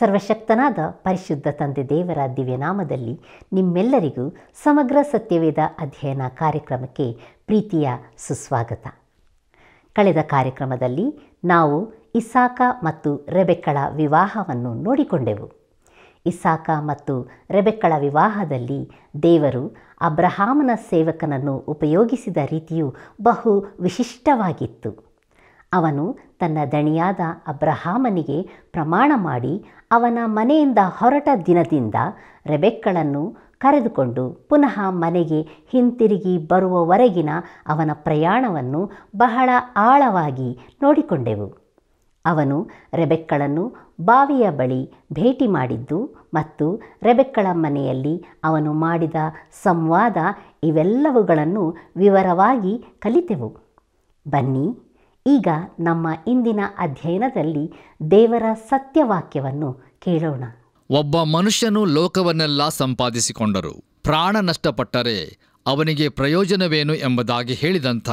ಸರ್ವಶಕ್ತನಾದ ಪರಿಶುದ್ಧ ತಂದೆ ದೇವರ ದಿವ್ಯನಾಮದಲ್ಲಿ ನಿಮ್ಮೆಲ್ಲರಿಗೂ ಸಮಗ್ರ ಸತ್ಯವೇದ ಅಧ್ಯಯನ ಕಾರ್ಯಕ್ರಮಕ್ಕೆ ಪ್ರೀತಿಯ ಸುಸ್ವಾಗತ ಕಳೆದ ಕಾರ್ಯಕ್ರಮದಲ್ಲಿ ನಾವು ಇಸಾಕ ಮತ್ತು ರೆಬೆಕ್ಕಳ ವಿವಾಹವನ್ನು ನೋಡಿಕೊಂಡೆವು ಇಸಾಕ ಮತ್ತು ರೆಬೆಕ್ಕಳ ವಿವಾಹದಲ್ಲಿ ದೇವರು ಅಬ್ರಹಾಮನ ಸೇವಕನನ್ನು ಉಪಯೋಗಿಸಿದ ರೀತಿಯು ಬಹು ವಿಶಿಷ್ಟವಾಗಿತ್ತು ಅವನು ತನ್ನ ದಣಿಯಾದ ಅಬ್ರಹಾಮನಿಗೆ ಪ್ರಮಾಣ ಮಾಡಿ ಅವನ ಮನೆಯಿಂದ ಹೊರಟ ದಿನದಿಂದ ರೆಬೆಕ್ಕಳನ್ನು ಕರೆದುಕೊಂಡು ಪುನಃ ಮನೆಗೆ ಹಿಂತಿರುಗಿ ಬರುವವರೆಗಿನ ಅವನ ಪ್ರಯಾಣವನ್ನು ಬಹಳ ಆಳವಾಗಿ ನೋಡಿಕೊಂಡೆವು ಅವನು ರೆಬೆಕ್ಕಳನ್ನು ಬಾವಿಯ ಬಳಿ ಭೇಟಿ ಮಾಡಿದ್ದು ಮತ್ತು ರೆಬೆಕ್ಕಳ ಮನೆಯಲ್ಲಿ ಅವನು ಮಾಡಿದ ಸಂವಾದ ಇವೆಲ್ಲವುಗಳನ್ನು ವಿವರವಾಗಿ ಕಲಿತೆವು ಬನ್ನಿ ಈಗ ನಮ್ಮ ಇಂದಿನ ಅಧ್ಯಯನದಲ್ಲಿ ದೇವರ ಸತ್ಯವಾಕ್ಯವನ್ನು ಕೇಳೋಣ ಒಬ್ಬ ಮನುಷ್ಯನು ಲೋಕವನ್ನೆಲ್ಲ ಸಂಪಾದಿಸಿಕೊಂಡರು ಪ್ರಾಣ ನಷ್ಟಪಟ್ಟರೆ ಅವನಿಗೆ ಪ್ರಯೋಜನವೇನು ಎಂಬುದಾಗಿ ಹೇಳಿದಂಥ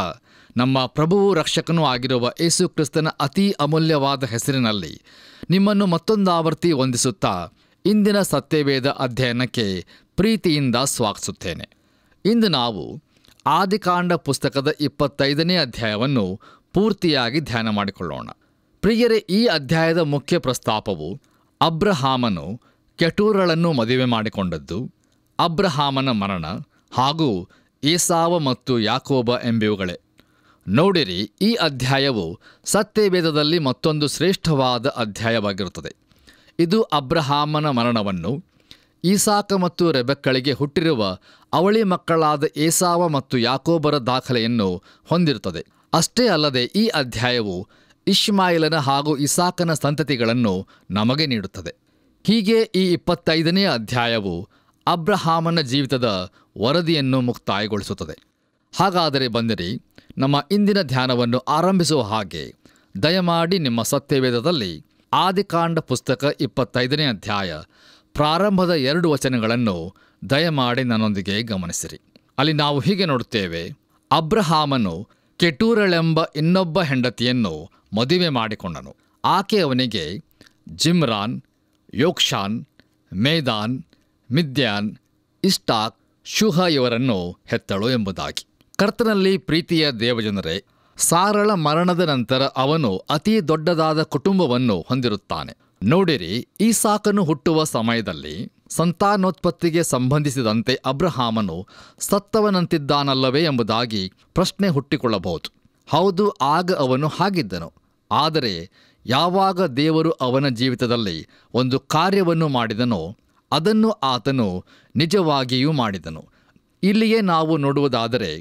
ನಮ್ಮ ಪ್ರಭುವು ರಕ್ಷಕನೂ ಆಗಿರುವ ಯೇಸು ಕ್ರಿಸ್ತನ ಅತೀ ಅಮೂಲ್ಯವಾದ ಹೆಸರಿನಲ್ಲಿ ನಿಮ್ಮನ್ನು ಮತ್ತೊಂದಾವರ್ತಿ ವಂದಿಸುತ್ತಾ ಇಂದಿನ ಸತ್ಯವೇದ ಅಧ್ಯಯನಕ್ಕೆ ಪ್ರೀತಿಯಿಂದ ಸ್ವಾಗತಿಸುತ್ತೇನೆ ಇಂದು ನಾವು ಆದಿಕಾಂಡ ಪುಸ್ತಕದ ಇಪ್ಪತ್ತೈದನೇ ಅಧ್ಯಾಯವನ್ನು ಪೂರ್ತಿಯಾಗಿ ಧ್ಯಾನ ಮಾಡಿಕೊಳ್ಳೋಣ ಪ್ರಿಯರೇ ಈ ಅಧ್ಯಾಯದ ಮುಖ್ಯ ಪ್ರಸ್ತಾಪವು ಅಬ್ರಹಾಮನು ಕೆಟೂರಳನ್ನು ಮದುವೆ ಮಾಡಿಕೊಂಡದ್ದು ಅಬ್ರಹಾಮನ ಮರಣ ಹಾಗೂ ಏಸಾವ ಮತ್ತು ಯಾಕೋಬ ಎಂಬಿವುಗಳೇ ನೋಡಿರಿ ಈ ಅಧ್ಯಾಯವು ಸತ್ಯವೇದದಲ್ಲಿ ಮತ್ತೊಂದು ಶ್ರೇಷ್ಠವಾದ ಅಧ್ಯಾಯವಾಗಿರುತ್ತದೆ ಇದು ಅಬ್ರಹಾಮನ ಮರಣವನ್ನು ಈಸಾಕ ಮತ್ತು ರೆಬೆಕ್ಕಳಿಗೆ ಹುಟ್ಟಿರುವ ಅವಳಿ ಮಕ್ಕಳಾದ ಏಸಾವ ಮತ್ತು ಯಾಕೋಬರ ದಾಖಲೆಯನ್ನು ಹೊಂದಿರುತ್ತದೆ ಅಷ್ಟೇ ಅಲ್ಲದೆ ಈ ಅಧ್ಯಾಯವು ಇಶ್ಮಾಯಿಲನ ಹಾಗೂ ಇಸಾಕನ ಸಂತತಿಗಳನ್ನು ನಮಗೆ ನೀಡುತ್ತದೆ ಹೀಗೆ ಈ ಇಪ್ಪತ್ತೈದನೇ ಅಧ್ಯಾಯವು ಅಬ್ರಹಾಮನ ಜೀವಿತದ ವರದಿಯನ್ನು ಮುಕ್ತಾಯಗೊಳಿಸುತ್ತದೆ ಹಾಗಾದರೆ ಬಂದಿರಿ ನಮ್ಮ ಇಂದಿನ ಧ್ಯಾನವನ್ನು ಆರಂಭಿಸುವ ಹಾಗೆ ದಯಮಾಡಿ ನಿಮ್ಮ ಸತ್ಯವೇದದಲ್ಲಿ ಆದಿಕಾಂಡ ಪುಸ್ತಕ ಇಪ್ಪತ್ತೈದನೇ ಅಧ್ಯಾಯ ಪ್ರಾರಂಭದ ಎರಡು ವಚನಗಳನ್ನು ದಯಮಾಡಿ ನನ್ನೊಂದಿಗೆ ಗಮನಿಸಿರಿ ಅಲ್ಲಿ ನಾವು ಹೀಗೆ ನೋಡುತ್ತೇವೆ ಅಬ್ರಹಾಮನು ಕೆಟೂರಳೆಂಬ ಇನ್ನೊಬ್ಬ ಹೆಂಡತಿಯನ್ನು ಮದುವೆ ಮಾಡಿಕೊಂಡನು ಆಕೆ ಅವನಿಗೆ ಜಿಮ್ರಾನ್ ಯೋಕ್ಷಾನ್ ಮೇದಾನ್ ಮಿದ್ಯಾನ್ ಇಷ್ಟಾಕ್ ಶುಹ ಇವರನ್ನು ಹೆತ್ತಳು ಎಂಬುದಾಗಿ ಕರ್ತನಲ್ಲಿ ಪ್ರೀತಿಯ ದೇವಜನರೇ ಸಾರಳ ಮರಣದ ನಂತರ ಅವನು ಅತಿ ದೊಡ್ಡದಾದ ಕುಟುಂಬವನ್ನು ಹೊಂದಿರುತ್ತಾನೆ ನೋಡಿರಿ ಈ ಸಾಕನ್ನು ಹುಟ್ಟುವ ಸಮಯದಲ್ಲಿ ಸಂತಾನೋತ್ಪತ್ತಿಗೆ ಸಂಬಂಧಿಸಿದಂತೆ ಅಬ್ರಹಾಮನು ಸತ್ತವನಂತಿದ್ದಾನಲ್ಲವೇ ಎಂಬುದಾಗಿ ಪ್ರಶ್ನೆ ಹುಟ್ಟಿಕೊಳ್ಳಬಹುದು ಹೌದು ಆಗ ಅವನು ಹಾಗಿದ್ದನು ಆದರೆ ಯಾವಾಗ ದೇವರು ಅವನ ಜೀವಿತದಲ್ಲಿ ಒಂದು ಕಾರ್ಯವನ್ನು ಮಾಡಿದನೋ ಅದನ್ನು ಆತನು ನಿಜವಾಗಿಯೂ ಮಾಡಿದನು ಇಲ್ಲಿಯೇ ನಾವು ನೋಡುವುದಾದರೆ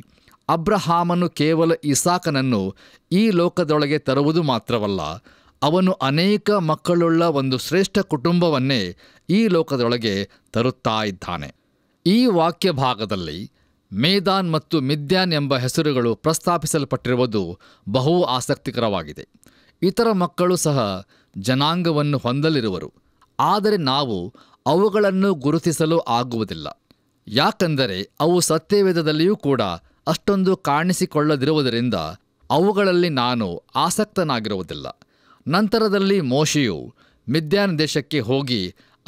ಅಬ್ರಹಾಮನು ಕೇವಲ ಇಸಾಕನನ್ನು ಈ ಲೋಕದೊಳಗೆ ತರುವುದು ಮಾತ್ರವಲ್ಲ ಅವನು ಅನೇಕ ಮಕ್ಕಳುಳ್ಳ ಒಂದು ಶ್ರೇಷ್ಠ ಕುಟುಂಬವನ್ನೇ ಈ ಲೋಕದೊಳಗೆ ತರುತ್ತಾ ಇದ್ದಾನೆ ಈ ವಾಕ್ಯ ಭಾಗದಲ್ಲಿ ಮೇದಾನ್ ಮತ್ತು ಮಿದ್ಯಾನ್ ಎಂಬ ಹೆಸರುಗಳು ಪ್ರಸ್ತಾಪಿಸಲ್ಪಟ್ಟಿರುವುದು ಬಹು ಆಸಕ್ತಿಕರವಾಗಿದೆ ಇತರ ಮಕ್ಕಳು ಸಹ ಜನಾಂಗವನ್ನು ಹೊಂದಲಿರುವರು ಆದರೆ ನಾವು ಅವುಗಳನ್ನು ಗುರುತಿಸಲು ಆಗುವುದಿಲ್ಲ ಯಾಕಂದರೆ ಅವು ಸತ್ಯವೇದದಲ್ಲಿಯೂ ಕೂಡ ಅಷ್ಟೊಂದು ಕಾಣಿಸಿಕೊಳ್ಳದಿರುವುದರಿಂದ ಅವುಗಳಲ್ಲಿ ನಾನು ಆಸಕ್ತನಾಗಿರುವುದಿಲ್ಲ ನಂತರದಲ್ಲಿ ಮೋಶಿಯು ಮಿದ್ಯಾನ್ ದೇಶಕ್ಕೆ ಹೋಗಿ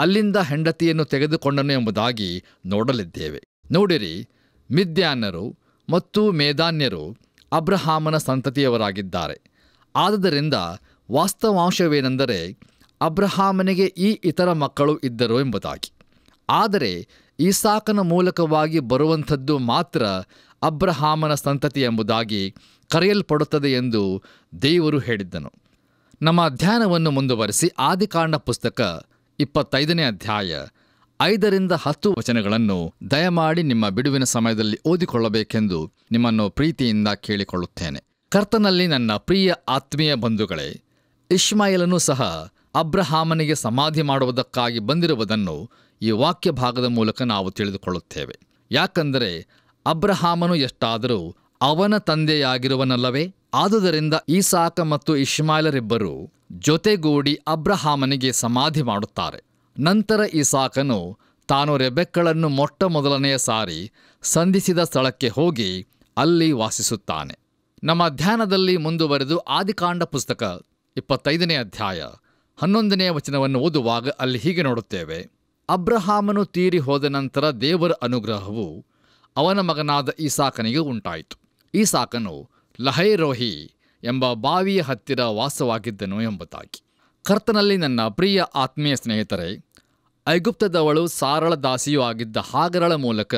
ಅಲ್ಲಿಂದ ಹೆಂಡತಿಯನ್ನು ತೆಗೆದುಕೊಂಡನು ಎಂಬುದಾಗಿ ನೋಡಲಿದ್ದೇವೆ ನೋಡಿರಿ ಮಿದ್ಯಾನ್ನರು ಮತ್ತು ಮೇಧಾನ್ಯರು ಅಬ್ರಹಾಮನ ಸಂತತಿಯವರಾಗಿದ್ದಾರೆ ಆದ್ದರಿಂದ ವಾಸ್ತವಾಂಶವೇನೆಂದರೆ ಅಬ್ರಹಾಮನಿಗೆ ಈ ಇತರ ಮಕ್ಕಳು ಇದ್ದರು ಎಂಬುದಾಗಿ ಆದರೆ ಈಸಾಕನ ಮೂಲಕವಾಗಿ ಬರುವಂಥದ್ದು ಮಾತ್ರ ಅಬ್ರಹಾಮನ ಸಂತತಿ ಎಂಬುದಾಗಿ ಕರೆಯಲ್ಪಡುತ್ತದೆ ಎಂದು ದೇವರು ಹೇಳಿದ್ದನು ನಮ್ಮ ಧ್ಯಾನವನ್ನು ಮುಂದುವರಿಸಿ ಆದಿಕಾಂಡ ಪುಸ್ತಕ ಇಪ್ಪತ್ತೈದನೇ ಅಧ್ಯಾಯ ಐದರಿಂದ ಹತ್ತು ವಚನಗಳನ್ನು ದಯಮಾಡಿ ನಿಮ್ಮ ಬಿಡುವಿನ ಸಮಯದಲ್ಲಿ ಓದಿಕೊಳ್ಳಬೇಕೆಂದು ನಿಮ್ಮನ್ನು ಪ್ರೀತಿಯಿಂದ ಕೇಳಿಕೊಳ್ಳುತ್ತೇನೆ ಕರ್ತನಲ್ಲಿ ನನ್ನ ಪ್ರಿಯ ಆತ್ಮೀಯ ಬಂಧುಗಳೇ ಇಸ್ಮಾಯಿಲನು ಸಹ ಅಬ್ರಹಾಮನಿಗೆ ಸಮಾಧಿ ಮಾಡುವುದಕ್ಕಾಗಿ ಬಂದಿರುವುದನ್ನು ಈ ವಾಕ್ಯ ಭಾಗದ ಮೂಲಕ ನಾವು ತಿಳಿದುಕೊಳ್ಳುತ್ತೇವೆ ಯಾಕಂದರೆ ಅಬ್ರಹಾಮನು ಎಷ್ಟಾದರೂ ಅವನ ತಂದೆಯಾಗಿರುವನಲ್ಲವೇ ಆದುದರಿಂದ ಈಸಾಕ ಮತ್ತು ಇಶ್ಮಾಯಿಲರಿಬ್ಬರು ಜೊತೆಗೂಡಿ ಅಬ್ರಹಾಮನಿಗೆ ಸಮಾಧಿ ಮಾಡುತ್ತಾರೆ ನಂತರ ಈಸಾಕನು ತಾನು ರೆಬೆಕ್ಕಳನ್ನು ಮೊಟ್ಟ ಮೊದಲನೆಯ ಸಾರಿ ಸಂಧಿಸಿದ ಸ್ಥಳಕ್ಕೆ ಹೋಗಿ ಅಲ್ಲಿ ವಾಸಿಸುತ್ತಾನೆ ನಮ್ಮ ಧ್ಯಾನದಲ್ಲಿ ಮುಂದುವರೆದು ಆದಿಕಾಂಡ ಪುಸ್ತಕ ಇಪ್ಪತ್ತೈದನೇ ಅಧ್ಯಾಯ ಹನ್ನೊಂದನೆಯ ವಚನವನ್ನು ಓದುವಾಗ ಅಲ್ಲಿ ಹೀಗೆ ನೋಡುತ್ತೇವೆ ಅಬ್ರಹಾಮನು ತೀರಿ ಹೋದ ನಂತರ ದೇವರ ಅನುಗ್ರಹವು ಅವನ ಮಗನಾದ ಸಾಕನಿಗೆ ಉಂಟಾಯಿತು ಸಾಕನು ಲಹೈರೋಹಿ ಎಂಬ ಬಾವಿಯ ಹತ್ತಿರ ವಾಸವಾಗಿದ್ದನು ಎಂಬುದಾಗಿ ಕರ್ತನಲ್ಲಿ ನನ್ನ ಪ್ರಿಯ ಆತ್ಮೀಯ ಸ್ನೇಹಿತರೇ ಐಗುಪ್ತದವಳು ಸಾರಳ ದಾಸಿಯೂ ಆಗಿದ್ದ ಹಾಗರಳ ಮೂಲಕ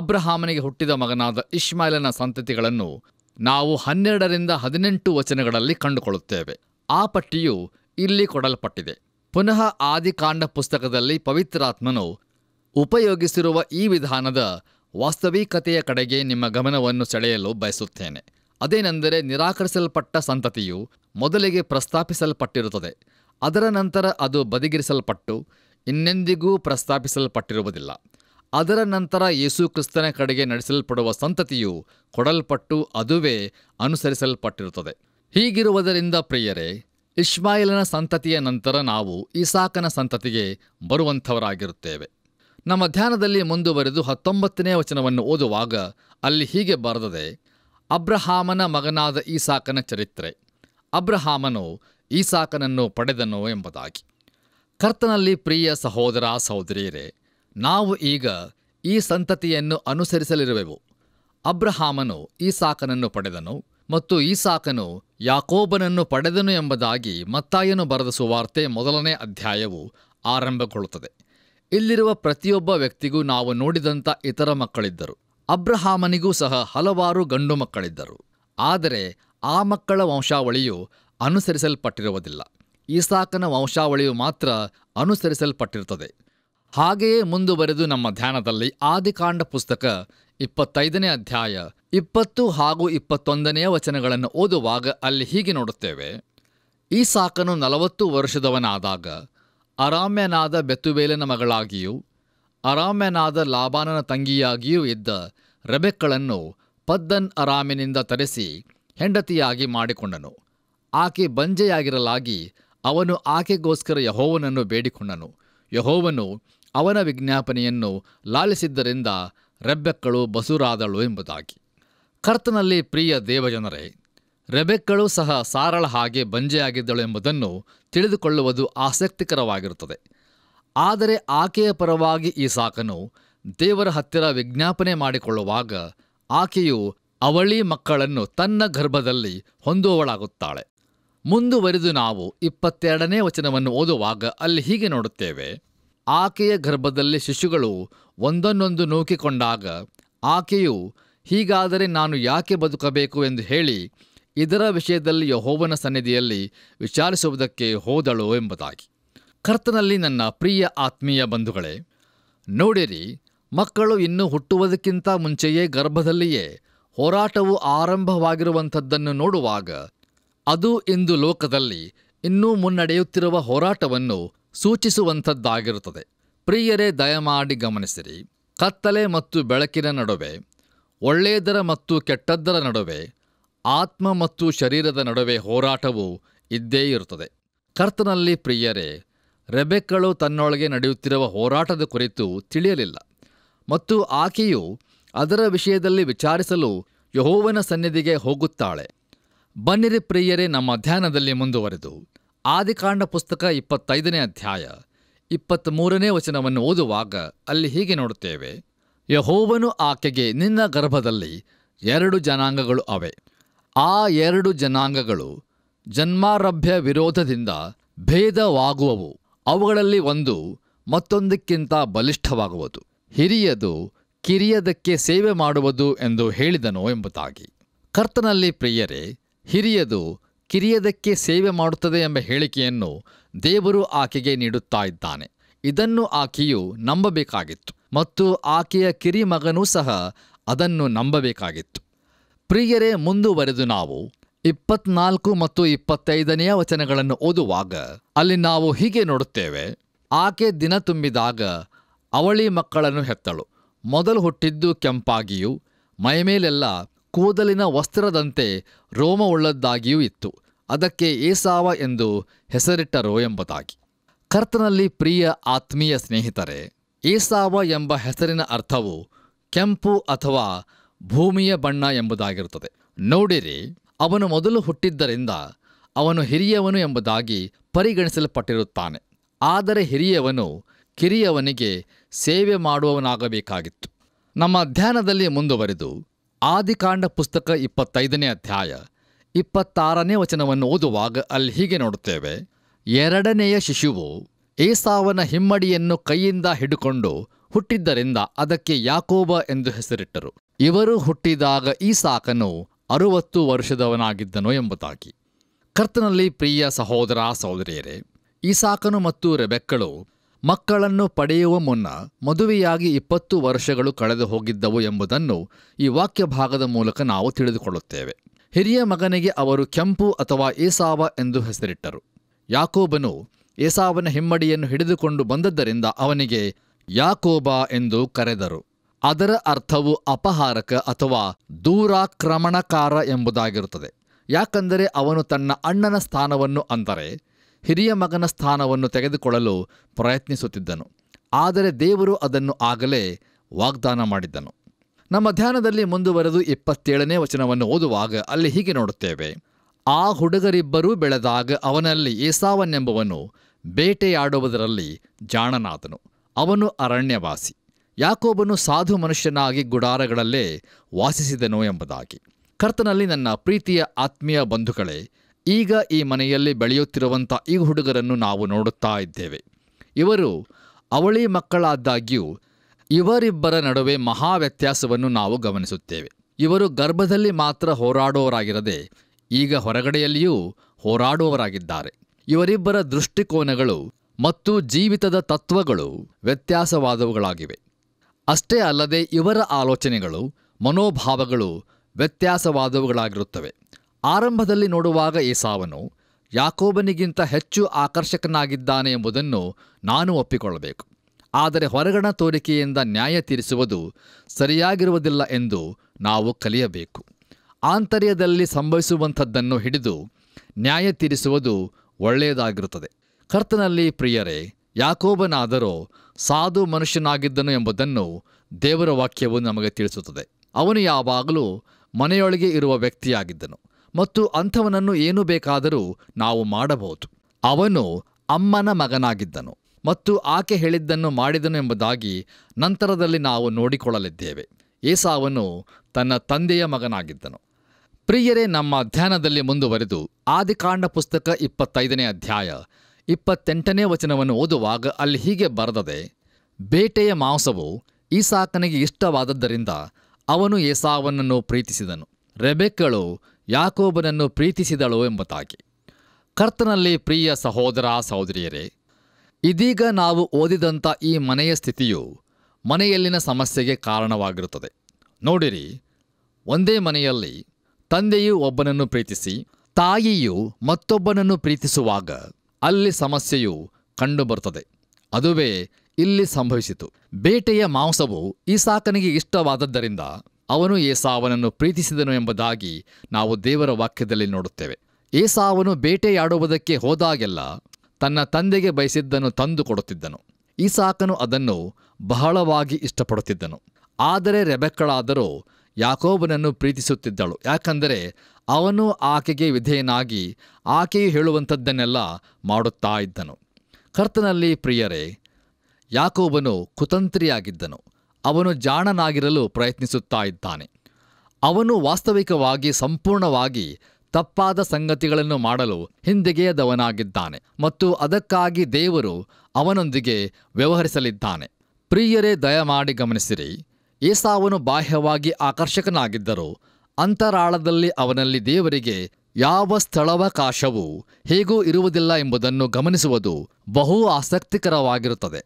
ಅಬ್ರಹಾಮನಿಗೆ ಹುಟ್ಟಿದ ಮಗನಾದ ಇಸ್ಮಾಯಿಲನ ಸಂತತಿಗಳನ್ನು ನಾವು ಹನ್ನೆರಡರಿಂದ ಹದಿನೆಂಟು ವಚನಗಳಲ್ಲಿ ಕಂಡುಕೊಳ್ಳುತ್ತೇವೆ ಆ ಪಟ್ಟಿಯು ಇಲ್ಲಿ ಕೊಡಲ್ಪಟ್ಟಿದೆ ಪುನಃ ಆದಿಕಾಂಡ ಪುಸ್ತಕದಲ್ಲಿ ಪವಿತ್ರಾತ್ಮನು ಉಪಯೋಗಿಸಿರುವ ಈ ವಿಧಾನದ ವಾಸ್ತವಿಕತೆಯ ಕಡೆಗೆ ನಿಮ್ಮ ಗಮನವನ್ನು ಸೆಳೆಯಲು ಬಯಸುತ್ತೇನೆ ಅದೇನೆಂದರೆ ನಿರಾಕರಿಸಲ್ಪಟ್ಟ ಸಂತತಿಯು ಮೊದಲಿಗೆ ಪ್ರಸ್ತಾಪಿಸಲ್ಪಟ್ಟಿರುತ್ತದೆ ಅದರ ನಂತರ ಅದು ಬದಿಗಿರಿಸಲ್ಪಟ್ಟು ಇನ್ನೆಂದಿಗೂ ಪ್ರಸ್ತಾಪಿಸಲ್ಪಟ್ಟಿರುವುದಿಲ್ಲ ಅದರ ನಂತರ ಯೇಸುಕ್ರಿಸ್ತನ ಕಡೆಗೆ ನಡೆಸಲ್ಪಡುವ ಸಂತತಿಯು ಕೊಡಲ್ಪಟ್ಟು ಅದುವೇ ಅನುಸರಿಸಲ್ಪಟ್ಟಿರುತ್ತದೆ ಹೀಗಿರುವುದರಿಂದ ಪ್ರಿಯರೇ ಇಸ್ಮಾಯಿಲನ ಸಂತತಿಯ ನಂತರ ನಾವು ಇಸಾಕನ ಸಂತತಿಗೆ ಬರುವಂಥವರಾಗಿರುತ್ತೇವೆ ನಮ್ಮ ಧ್ಯಾನದಲ್ಲಿ ಮುಂದುವರೆದು ಹತ್ತೊಂಬತ್ತನೇ ವಚನವನ್ನು ಓದುವಾಗ ಅಲ್ಲಿ ಹೀಗೆ ಬರೆದದೆ ಅಬ್ರಹಾಮನ ಮಗನಾದ ಈಸಾಕನ ಚರಿತ್ರೆ ಅಬ್ರಹಾಮನು ಈಸಾಕನನ್ನು ಪಡೆದನು ಎಂಬುದಾಗಿ ಕರ್ತನಲ್ಲಿ ಪ್ರಿಯ ಸಹೋದರ ಸಹೋದರಿಯರೇ ನಾವು ಈಗ ಈ ಸಂತತಿಯನ್ನು ಅನುಸರಿಸಲಿರುವೆವು ಅಬ್ರಹಾಮನು ಸಾಕನನ್ನು ಪಡೆದನು ಮತ್ತು ಸಾಕನು ಯಾಕೋಬನನ್ನು ಪಡೆದನು ಎಂಬುದಾಗಿ ಮತ್ತಾಯನು ಬರೆದ ಸುವಾರ್ತೆ ಮೊದಲನೇ ಅಧ್ಯಾಯವು ಆರಂಭಗೊಳ್ಳುತ್ತದೆ ಇಲ್ಲಿರುವ ಪ್ರತಿಯೊಬ್ಬ ವ್ಯಕ್ತಿಗೂ ನಾವು ನೋಡಿದಂಥ ಇತರ ಮಕ್ಕಳಿದ್ದರು ಅಬ್ರಹಾಮನಿಗೂ ಸಹ ಹಲವಾರು ಗಂಡು ಮಕ್ಕಳಿದ್ದರು ಆದರೆ ಆ ಮಕ್ಕಳ ವಂಶಾವಳಿಯು ಅನುಸರಿಸಲ್ಪಟ್ಟಿರುವುದಿಲ್ಲ ಈಸಾಕನ ವಂಶಾವಳಿಯು ಮಾತ್ರ ಅನುಸರಿಸಲ್ಪಟ್ಟಿರುತ್ತದೆ ಹಾಗೆಯೇ ಮುಂದುವರೆದು ನಮ್ಮ ಧ್ಯಾನದಲ್ಲಿ ಆದಿಕಾಂಡ ಪುಸ್ತಕ ಇಪ್ಪತ್ತೈದನೇ ಅಧ್ಯಾಯ ಇಪ್ಪತ್ತು ಹಾಗೂ ಇಪ್ಪತ್ತೊಂದನೆಯ ವಚನಗಳನ್ನು ಓದುವಾಗ ಅಲ್ಲಿ ಹೀಗೆ ನೋಡುತ್ತೇವೆ ಸಾಕನು ನಲವತ್ತು ವರ್ಷದವನಾದಾಗ ಅರಾಮ್ಯನಾದ ಬೆತ್ತುವೇಲನ ಮಗಳಾಗಿಯೂ ಅರಾಮ್ಯನಾದ ಲಾಬಾನನ ತಂಗಿಯಾಗಿಯೂ ಇದ್ದ ರೆಬೆಕ್ಕಳನ್ನು ಪದ್ದನ್ ಅರಾಮಿನಿಂದ ತರಿಸಿ ಹೆಂಡತಿಯಾಗಿ ಮಾಡಿಕೊಂಡನು ಆಕೆ ಬಂಜೆಯಾಗಿರಲಾಗಿ ಅವನು ಆಕೆಗೋಸ್ಕರ ಯಹೋವನನ್ನು ಬೇಡಿಕೊಂಡನು ಯಹೋವನು ಅವನ ವಿಜ್ಞಾಪನೆಯನ್ನು ಲಾಲಿಸಿದ್ದರಿಂದ ರೆಬ್ಬೆಕ್ಕಳು ಬಸುರಾದಳು ಎಂಬುದಾಗಿ ಕರ್ತನಲ್ಲಿ ಪ್ರಿಯ ದೇವಜನರೇ ರೆಬೆಕ್ಕಳು ಸಹ ಸಾರಳ ಹಾಗೆ ಬಂಜೆಯಾಗಿದ್ದಳು ಎಂಬುದನ್ನು ತಿಳಿದುಕೊಳ್ಳುವುದು ಆಸಕ್ತಿಕರವಾಗಿರುತ್ತದೆ ಆದರೆ ಆಕೆಯ ಪರವಾಗಿ ಈ ಸಾಕನು ದೇವರ ಹತ್ತಿರ ವಿಜ್ಞಾಪನೆ ಮಾಡಿಕೊಳ್ಳುವಾಗ ಆಕೆಯು ಅವಳಿ ಮಕ್ಕಳನ್ನು ತನ್ನ ಗರ್ಭದಲ್ಲಿ ಹೊಂದುವವಳಾಗುತ್ತಾಳೆ ಮುಂದುವರಿದು ನಾವು ಇಪ್ಪತ್ತೆರಡನೇ ವಚನವನ್ನು ಓದುವಾಗ ಅಲ್ಲಿ ಹೀಗೆ ನೋಡುತ್ತೇವೆ ಆಕೆಯ ಗರ್ಭದಲ್ಲಿ ಶಿಶುಗಳು ಒಂದನ್ನೊಂದು ನೂಕಿಕೊಂಡಾಗ ಆಕೆಯು ಹೀಗಾದರೆ ನಾನು ಯಾಕೆ ಬದುಕಬೇಕು ಎಂದು ಹೇಳಿ ಇದರ ವಿಷಯದಲ್ಲಿ ಯಹೋವನ ಸನ್ನಿಧಿಯಲ್ಲಿ ವಿಚಾರಿಸುವುದಕ್ಕೆ ಹೋದಳು ಎಂಬುದಾಗಿ ಕರ್ತನಲ್ಲಿ ನನ್ನ ಪ್ರಿಯ ಆತ್ಮೀಯ ಬಂಧುಗಳೇ ನೋಡಿರಿ ಮಕ್ಕಳು ಇನ್ನೂ ಹುಟ್ಟುವುದಕ್ಕಿಂತ ಮುಂಚೆಯೇ ಗರ್ಭದಲ್ಲಿಯೇ ಹೋರಾಟವು ಆರಂಭವಾಗಿರುವಂಥದ್ದನ್ನು ನೋಡುವಾಗ ಅದು ಇಂದು ಲೋಕದಲ್ಲಿ ಇನ್ನೂ ಮುನ್ನಡೆಯುತ್ತಿರುವ ಹೋರಾಟವನ್ನು ಸೂಚಿಸುವಂಥದ್ದಾಗಿರುತ್ತದೆ ಪ್ರಿಯರೇ ದಯಮಾಡಿ ಗಮನಿಸಿರಿ ಕತ್ತಲೆ ಮತ್ತು ಬೆಳಕಿನ ನಡುವೆ ಒಳ್ಳೆಯದರ ಮತ್ತು ಕೆಟ್ಟದ್ದರ ನಡುವೆ ಆತ್ಮ ಮತ್ತು ಶರೀರದ ನಡುವೆ ಹೋರಾಟವು ಇದ್ದೇ ಇರುತ್ತದೆ ಕರ್ತನಲ್ಲಿ ಪ್ರಿಯರೇ ರೆಬೆಕ್ಕಳು ತನ್ನೊಳಗೆ ನಡೆಯುತ್ತಿರುವ ಹೋರಾಟದ ಕುರಿತು ತಿಳಿಯಲಿಲ್ಲ ಮತ್ತು ಆಕೆಯು ಅದರ ವಿಷಯದಲ್ಲಿ ವಿಚಾರಿಸಲು ಯಹೋವನ ಸನ್ನಿಧಿಗೆ ಹೋಗುತ್ತಾಳೆ ಬನ್ನಿರಿ ಪ್ರಿಯರೇ ನಮ್ಮ ಧ್ಯಾನದಲ್ಲಿ ಮುಂದುವರೆದು ಆದಿಕಾಂಡ ಪುಸ್ತಕ ಇಪ್ಪತ್ತೈದನೇ ಅಧ್ಯಾಯ ಮೂರನೇ ವಚನವನ್ನು ಓದುವಾಗ ಅಲ್ಲಿ ಹೀಗೆ ನೋಡುತ್ತೇವೆ ಯಹೋವನು ಆಕೆಗೆ ನಿನ್ನ ಗರ್ಭದಲ್ಲಿ ಎರಡು ಜನಾಂಗಗಳು ಅವೆ ಆ ಎರಡು ಜನಾಂಗಗಳು ಜನ್ಮಾರಭ್ಯ ವಿರೋಧದಿಂದ ಭೇದವಾಗುವವು ಅವುಗಳಲ್ಲಿ ಒಂದು ಮತ್ತೊಂದಕ್ಕಿಂತ ಬಲಿಷ್ಠವಾಗುವುದು ಹಿರಿಯದು ಕಿರಿಯದಕ್ಕೆ ಸೇವೆ ಮಾಡುವುದು ಎಂದು ಹೇಳಿದನು ಎಂಬುದಾಗಿ ಕರ್ತನಲ್ಲಿ ಪ್ರಿಯರೇ ಹಿರಿಯದು ಕಿರಿಯದಕ್ಕೆ ಸೇವೆ ಮಾಡುತ್ತದೆ ಎಂಬ ಹೇಳಿಕೆಯನ್ನು ದೇವರು ಆಕೆಗೆ ನೀಡುತ್ತಾ ಇದ್ದಾನೆ ಇದನ್ನು ಆಕೆಯು ನಂಬಬೇಕಾಗಿತ್ತು ಮತ್ತು ಆಕೆಯ ಕಿರಿ ಮಗನೂ ಸಹ ಅದನ್ನು ನಂಬಬೇಕಾಗಿತ್ತು ಪ್ರಿಯರೇ ಮುಂದುವರೆದು ನಾವು ಇಪ್ಪತ್ನಾಲ್ಕು ಮತ್ತು ಇಪ್ಪತ್ತೈದನೆಯ ವಚನಗಳನ್ನು ಓದುವಾಗ ಅಲ್ಲಿ ನಾವು ಹೀಗೆ ನೋಡುತ್ತೇವೆ ಆಕೆ ದಿನ ತುಂಬಿದಾಗ ಅವಳಿ ಮಕ್ಕಳನ್ನು ಹೆತ್ತಳು ಮೊದಲು ಹುಟ್ಟಿದ್ದು ಕೆಂಪಾಗಿಯೂ ಮೈಮೇಲೆಲ್ಲ ಕೂದಲಿನ ವಸ್ತ್ರದಂತೆ ರೋಮವುಳ್ಳದ್ದಾಗಿಯೂ ಇತ್ತು ಅದಕ್ಕೆ ಏಸಾವ ಎಂದು ಹೆಸರಿಟ್ಟರು ಎಂಬುದಾಗಿ ಕರ್ತನಲ್ಲಿ ಪ್ರಿಯ ಆತ್ಮೀಯ ಸ್ನೇಹಿತರೆ ಏಸಾವ ಎಂಬ ಹೆಸರಿನ ಅರ್ಥವು ಕೆಂಪು ಅಥವಾ ಭೂಮಿಯ ಬಣ್ಣ ಎಂಬುದಾಗಿರುತ್ತದೆ ನೋಡಿರಿ ಅವನು ಮೊದಲು ಹುಟ್ಟಿದ್ದರಿಂದ ಅವನು ಹಿರಿಯವನು ಎಂಬುದಾಗಿ ಪರಿಗಣಿಸಲ್ಪಟ್ಟಿರುತ್ತಾನೆ ಆದರೆ ಹಿರಿಯವನು ಕಿರಿಯವನಿಗೆ ಸೇವೆ ಮಾಡುವವನಾಗಬೇಕಾಗಿತ್ತು ನಮ್ಮ ಅಧ್ಯಯನದಲ್ಲಿ ಮುಂದುವರೆದು ಆದಿಕಾಂಡ ಪುಸ್ತಕ ಇಪ್ಪತ್ತೈದನೇ ಅಧ್ಯಾಯ ಇಪ್ಪತ್ತಾರನೇ ವಚನವನ್ನು ಓದುವಾಗ ಅಲ್ಲಿ ಹೀಗೆ ನೋಡುತ್ತೇವೆ ಎರಡನೆಯ ಶಿಶುವು ಏಸಾವನ ಹಿಮ್ಮಡಿಯನ್ನು ಕೈಯಿಂದ ಹಿಡುಕೊಂಡು ಹುಟ್ಟಿದ್ದರಿಂದ ಅದಕ್ಕೆ ಯಾಕೋಬ ಎಂದು ಹೆಸರಿಟ್ಟರು ಇವರು ಹುಟ್ಟಿದಾಗ ಈ ಸಾಕನು ಅರುವತ್ತು ವರ್ಷದವನಾಗಿದ್ದನೋ ಎಂಬುದಾಗಿ ಕರ್ತನಲ್ಲಿ ಪ್ರಿಯ ಸಹೋದರ ಸಹೋದರಿಯರೇ ಇಸಾಕನು ಮತ್ತು ರೆಬೆಕ್ಕಳು ಮಕ್ಕಳನ್ನು ಪಡೆಯುವ ಮುನ್ನ ಮದುವೆಯಾಗಿ ಇಪ್ಪತ್ತು ವರ್ಷಗಳು ಕಳೆದು ಹೋಗಿದ್ದವು ಎಂಬುದನ್ನು ಈ ವಾಕ್ಯ ಭಾಗದ ಮೂಲಕ ನಾವು ತಿಳಿದುಕೊಳ್ಳುತ್ತೇವೆ ಹಿರಿಯ ಮಗನಿಗೆ ಅವರು ಕೆಂಪು ಅಥವಾ ಏಸಾವ ಎಂದು ಹೆಸರಿಟ್ಟರು ಯಾಕೋಬನು ಏಸಾವನ ಹಿಮ್ಮಡಿಯನ್ನು ಹಿಡಿದುಕೊಂಡು ಬಂದದ್ದರಿಂದ ಅವನಿಗೆ ಯಾಕೋಬ ಎಂದು ಕರೆದರು ಅದರ ಅರ್ಥವು ಅಪಹಾರಕ ಅಥವಾ ದೂರಾಕ್ರಮಣಕಾರ ಎಂಬುದಾಗಿರುತ್ತದೆ ಯಾಕಂದರೆ ಅವನು ತನ್ನ ಅಣ್ಣನ ಸ್ಥಾನವನ್ನು ಅಂದರೆ ಹಿರಿಯ ಮಗನ ಸ್ಥಾನವನ್ನು ತೆಗೆದುಕೊಳ್ಳಲು ಪ್ರಯತ್ನಿಸುತ್ತಿದ್ದನು ಆದರೆ ದೇವರು ಅದನ್ನು ಆಗಲೇ ವಾಗ್ದಾನ ಮಾಡಿದ್ದನು ನಮ್ಮ ಧ್ಯಾನದಲ್ಲಿ ಮುಂದುವರೆದು ಇಪ್ಪತ್ತೇಳನೇ ವಚನವನ್ನು ಓದುವಾಗ ಅಲ್ಲಿ ಹೀಗೆ ನೋಡುತ್ತೇವೆ ಆ ಹುಡುಗರಿಬ್ಬರೂ ಬೆಳೆದಾಗ ಅವನಲ್ಲಿ ಏಸಾವನೆಂಬವನು ಬೇಟೆಯಾಡುವುದರಲ್ಲಿ ಜಾಣನಾದನು ಅವನು ಅರಣ್ಯವಾಸಿ ಯಾಕೋಬನು ಸಾಧು ಮನುಷ್ಯನಾಗಿ ಗುಡಾರಗಳಲ್ಲೇ ವಾಸಿಸಿದನು ಎಂಬುದಾಗಿ ಕರ್ತನಲ್ಲಿ ನನ್ನ ಪ್ರೀತಿಯ ಆತ್ಮೀಯ ಬಂಧುಗಳೇ ಈಗ ಈ ಮನೆಯಲ್ಲಿ ಬೆಳೆಯುತ್ತಿರುವಂಥ ಈ ಹುಡುಗರನ್ನು ನಾವು ನೋಡುತ್ತಾ ಇದ್ದೇವೆ ಇವರು ಅವಳಿ ಮಕ್ಕಳಾದಾಗ್ಯೂ ಇವರಿಬ್ಬರ ನಡುವೆ ಮಹಾ ವ್ಯತ್ಯಾಸವನ್ನು ನಾವು ಗಮನಿಸುತ್ತೇವೆ ಇವರು ಗರ್ಭದಲ್ಲಿ ಮಾತ್ರ ಹೋರಾಡುವವರಾಗಿರದೆ ಈಗ ಹೊರಗಡೆಯಲ್ಲಿಯೂ ಹೋರಾಡುವವರಾಗಿದ್ದಾರೆ ಇವರಿಬ್ಬರ ದೃಷ್ಟಿಕೋನಗಳು ಮತ್ತು ಜೀವಿತದ ತತ್ವಗಳು ವ್ಯತ್ಯಾಸವಾದವುಗಳಾಗಿವೆ ಅಷ್ಟೇ ಅಲ್ಲದೆ ಇವರ ಆಲೋಚನೆಗಳು ಮನೋಭಾವಗಳು ವ್ಯತ್ಯಾಸವಾದವುಗಳಾಗಿರುತ್ತವೆ ಆರಂಭದಲ್ಲಿ ನೋಡುವಾಗ ಈ ಸಾವನು ಯಾಕೋಬನಿಗಿಂತ ಹೆಚ್ಚು ಆಕರ್ಷಕನಾಗಿದ್ದಾನೆ ಎಂಬುದನ್ನು ನಾನು ಒಪ್ಪಿಕೊಳ್ಳಬೇಕು ಆದರೆ ಹೊರಗಣ ತೋರಿಕೆಯಿಂದ ನ್ಯಾಯ ತೀರಿಸುವುದು ಸರಿಯಾಗಿರುವುದಿಲ್ಲ ಎಂದು ನಾವು ಕಲಿಯಬೇಕು ಆಂತರ್ಯದಲ್ಲಿ ಸಂಭವಿಸುವಂಥದ್ದನ್ನು ಹಿಡಿದು ನ್ಯಾಯ ತೀರಿಸುವುದು ಒಳ್ಳೆಯದಾಗಿರುತ್ತದೆ ಕರ್ತನಲ್ಲಿ ಪ್ರಿಯರೇ ಯಾಕೋಬನಾದರೂ ಸಾಧು ಮನುಷ್ಯನಾಗಿದ್ದನು ಎಂಬುದನ್ನು ದೇವರ ವಾಕ್ಯವು ನಮಗೆ ತಿಳಿಸುತ್ತದೆ ಅವನು ಯಾವಾಗಲೂ ಮನೆಯೊಳಗೆ ಇರುವ ವ್ಯಕ್ತಿಯಾಗಿದ್ದನು ಮತ್ತು ಅಂಥವನನ್ನು ಏನು ಬೇಕಾದರೂ ನಾವು ಮಾಡಬಹುದು ಅವನು ಅಮ್ಮನ ಮಗನಾಗಿದ್ದನು ಮತ್ತು ಆಕೆ ಹೇಳಿದ್ದನ್ನು ಮಾಡಿದನು ಎಂಬುದಾಗಿ ನಂತರದಲ್ಲಿ ನಾವು ನೋಡಿಕೊಳ್ಳಲಿದ್ದೇವೆ ಏಸಾವನು ತನ್ನ ತಂದೆಯ ಮಗನಾಗಿದ್ದನು ಪ್ರಿಯರೇ ನಮ್ಮ ಧ್ಯಾನದಲ್ಲಿ ಮುಂದುವರೆದು ಆದಿಕಾಂಡ ಪುಸ್ತಕ ಇಪ್ಪತ್ತೈದನೇ ಅಧ್ಯಾಯ ಇಪ್ಪತ್ತೆಂಟನೇ ವಚನವನ್ನು ಓದುವಾಗ ಅಲ್ಲಿ ಹೀಗೆ ಬರೆದದೆ ಬೇಟೆಯ ಮಾಂಸವು ಈಸಾಕನಿಗೆ ಇಷ್ಟವಾದದ್ದರಿಂದ ಅವನು ಏಸಾವನನ್ನು ಪ್ರೀತಿಸಿದನು ರೆಬೆಕ್ಕಳು ಯಾಕೋಬನನ್ನು ಪ್ರೀತಿಸಿದಳು ಎಂಬುದಾಗಿ ಕರ್ತನಲ್ಲಿ ಪ್ರಿಯ ಸಹೋದರ ಸಹೋದರಿಯರೇ ಇದೀಗ ನಾವು ಓದಿದಂಥ ಈ ಮನೆಯ ಸ್ಥಿತಿಯು ಮನೆಯಲ್ಲಿನ ಸಮಸ್ಯೆಗೆ ಕಾರಣವಾಗಿರುತ್ತದೆ ನೋಡಿರಿ ಒಂದೇ ಮನೆಯಲ್ಲಿ ತಂದೆಯು ಒಬ್ಬನನ್ನು ಪ್ರೀತಿಸಿ ತಾಯಿಯು ಮತ್ತೊಬ್ಬನನ್ನು ಪ್ರೀತಿಸುವಾಗ ಅಲ್ಲಿ ಸಮಸ್ಯೆಯು ಕಂಡುಬರುತ್ತದೆ ಅದುವೇ ಇಲ್ಲಿ ಸಂಭವಿಸಿತು ಬೇಟೆಯ ಮಾಂಸವು ಈಸಾಕನಿಗೆ ಇಷ್ಟವಾದದ್ದರಿಂದ ಅವನು ಏಸಾವನನ್ನು ಪ್ರೀತಿಸಿದನು ಎಂಬುದಾಗಿ ನಾವು ದೇವರ ವಾಕ್ಯದಲ್ಲಿ ನೋಡುತ್ತೇವೆ ಏಸಾವನು ಬೇಟೆಯಾಡುವುದಕ್ಕೆ ಹೋದಾಗೆಲ್ಲ ತನ್ನ ತಂದೆಗೆ ಬಯಸಿದ್ದನ್ನು ತಂದು ಕೊಡುತ್ತಿದ್ದನು ಈಸಾಕನು ಅದನ್ನು ಬಹಳವಾಗಿ ಇಷ್ಟಪಡುತ್ತಿದ್ದನು ಆದರೆ ರೆಬೆಕ್ಕಳಾದರೂ ಯಾಕೋಬನನ್ನು ಪ್ರೀತಿಸುತ್ತಿದ್ದಳು ಯಾಕಂದರೆ ಅವನು ಆಕೆಗೆ ವಿಧೇಯನಾಗಿ ಆಕೆಯು ಹೇಳುವಂಥದ್ದನ್ನೆಲ್ಲ ಮಾಡುತ್ತಾ ಇದ್ದನು ಕರ್ತನಲ್ಲಿ ಪ್ರಿಯರೇ ಯಾಕೋಬನು ಕುತಂತ್ರಿಯಾಗಿದ್ದನು ಅವನು ಜಾಣನಾಗಿರಲು ಪ್ರಯತ್ನಿಸುತ್ತಾ ಇದ್ದಾನೆ ಅವನು ವಾಸ್ತವಿಕವಾಗಿ ಸಂಪೂರ್ಣವಾಗಿ ತಪ್ಪಾದ ಸಂಗತಿಗಳನ್ನು ಮಾಡಲು ಹಿಂದೆಗೆಯದವನಾಗಿದ್ದಾನೆ ಮತ್ತು ಅದಕ್ಕಾಗಿ ದೇವರು ಅವನೊಂದಿಗೆ ವ್ಯವಹರಿಸಲಿದ್ದಾನೆ ಪ್ರಿಯರೇ ದಯಮಾಡಿ ಗಮನಿಸಿರಿ ಏಸಾವನು ಬಾಹ್ಯವಾಗಿ ಆಕರ್ಷಕನಾಗಿದ್ದರು ಅಂತರಾಳದಲ್ಲಿ ಅವನಲ್ಲಿ ದೇವರಿಗೆ ಯಾವ ಸ್ಥಳವಕಾಶವೂ ಹೇಗೂ ಇರುವುದಿಲ್ಲ ಎಂಬುದನ್ನು ಗಮನಿಸುವುದು ಬಹು ಆಸಕ್ತಿಕರವಾಗಿರುತ್ತದೆ